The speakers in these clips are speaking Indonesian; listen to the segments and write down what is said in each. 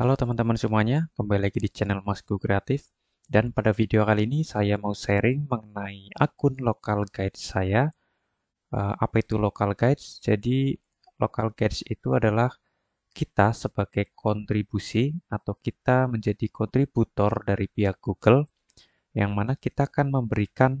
Halo teman-teman semuanya, kembali lagi di channel Masku Kreatif. Dan pada video kali ini saya mau sharing mengenai akun local guide saya. Eh, apa itu local guides? Jadi local guides itu adalah kita sebagai kontribusi atau kita menjadi kontributor dari pihak Google yang mana kita akan memberikan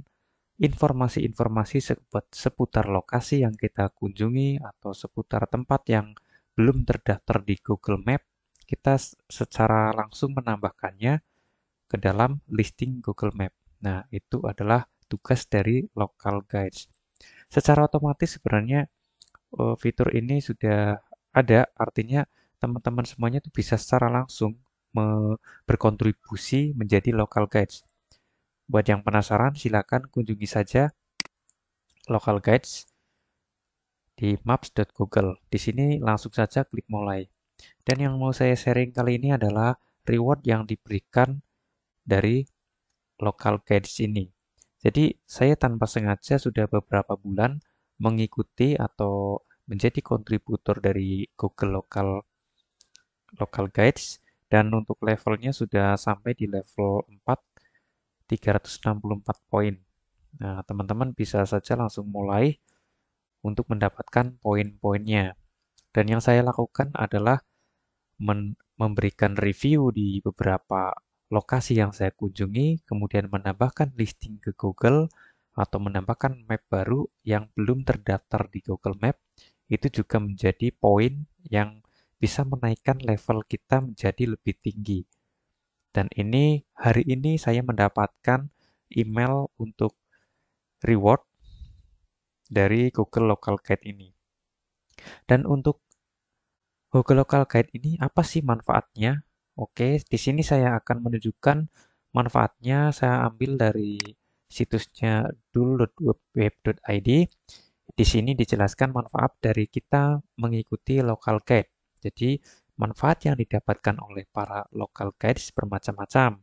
informasi-informasi seputar lokasi yang kita kunjungi atau seputar tempat yang belum terdaftar di Google Map kita secara langsung menambahkannya ke dalam listing Google Map. Nah, itu adalah tugas dari local guides. Secara otomatis sebenarnya eh, fitur ini sudah ada, artinya teman-teman semuanya itu bisa secara langsung berkontribusi menjadi local guides. Buat yang penasaran, silakan kunjungi saja local guides di maps.google. Di sini langsung saja klik mulai. Dan yang mau saya sharing kali ini adalah reward yang diberikan dari local guides ini. Jadi, saya tanpa sengaja sudah beberapa bulan mengikuti atau menjadi kontributor dari Google Local Local Guides dan untuk levelnya sudah sampai di level 4 364 poin. Nah, teman-teman bisa saja langsung mulai untuk mendapatkan poin-poinnya. Dan yang saya lakukan adalah memberikan review di beberapa lokasi yang saya kunjungi, kemudian menambahkan listing ke Google atau menambahkan map baru yang belum terdaftar di Google Map, itu juga menjadi poin yang bisa menaikkan level kita menjadi lebih tinggi. Dan ini hari ini saya mendapatkan email untuk reward dari Google Local Guide ini. Dan untuk Google Local Guide ini apa sih manfaatnya? Oke, di sini saya akan menunjukkan manfaatnya. Saya ambil dari situsnya dul.web.id. Di sini dijelaskan manfaat dari kita mengikuti local guide. Jadi, manfaat yang didapatkan oleh para local guides bermacam-macam.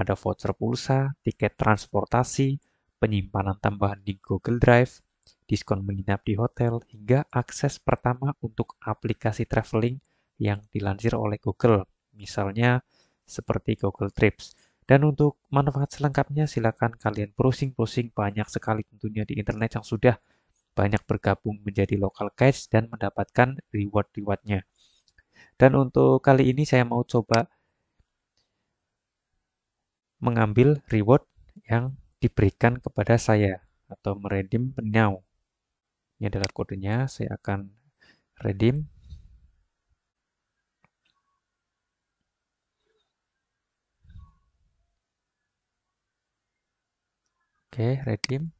Ada voucher pulsa, tiket transportasi, penyimpanan tambahan di Google Drive, diskon menginap di hotel, hingga akses pertama untuk aplikasi traveling yang dilansir oleh Google, misalnya seperti Google Trips. Dan untuk manfaat selengkapnya silakan kalian browsing-browsing banyak sekali tentunya di internet yang sudah banyak bergabung menjadi local guides dan mendapatkan reward-rewardnya. Dan untuk kali ini saya mau coba mengambil reward yang diberikan kepada saya atau meredim now. Ini adalah kodenya, saya akan redeem. Oke, redeem.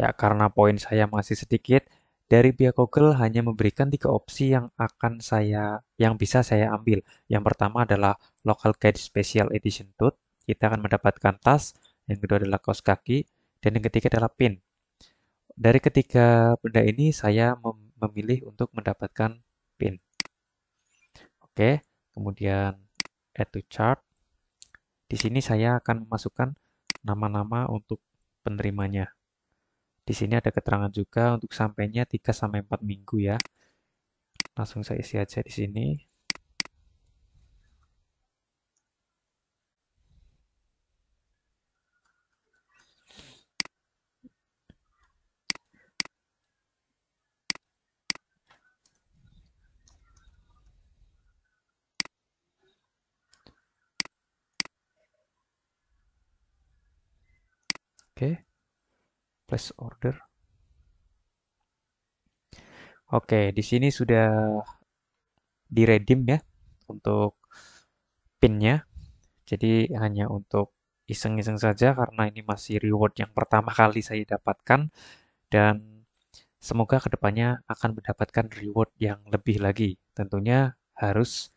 Ya, karena poin saya masih sedikit, dari pihak Google hanya memberikan tiga opsi yang akan saya yang bisa saya ambil. Yang pertama adalah Local Guide Special Edition Tote. Kita akan mendapatkan tas. Yang kedua adalah kaos kaki. Dan yang ketiga adalah pin. Dari ketiga benda ini saya memilih untuk mendapatkan pin. Oke, kemudian add to chart. Di sini saya akan memasukkan nama-nama untuk penerimanya. Di sini ada keterangan juga untuk sampainya 3 sampai 4 minggu ya. Langsung saya isi aja di sini. Oke. Place order. Oke, di sini sudah di redeem ya untuk pinnya. Jadi hanya untuk iseng-iseng saja karena ini masih reward yang pertama kali saya dapatkan dan semoga kedepannya akan mendapatkan reward yang lebih lagi. Tentunya harus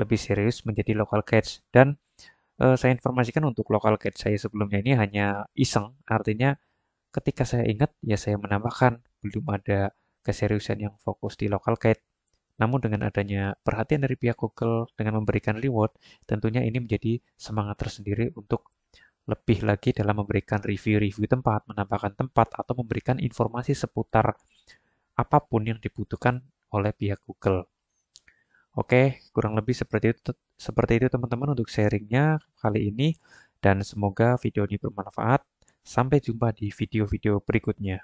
lebih serius menjadi local catch dan Eh, saya informasikan untuk lokal guide saya sebelumnya ini hanya iseng, artinya ketika saya ingat ya saya menambahkan, belum ada keseriusan yang fokus di lokal guide. Namun dengan adanya perhatian dari pihak Google dengan memberikan reward, tentunya ini menjadi semangat tersendiri untuk lebih lagi dalam memberikan review-review tempat, menambahkan tempat, atau memberikan informasi seputar apapun yang dibutuhkan oleh pihak Google. Oke, kurang lebih seperti itu seperti itu teman-teman untuk sharingnya kali ini dan semoga video ini bermanfaat. Sampai jumpa di video-video berikutnya.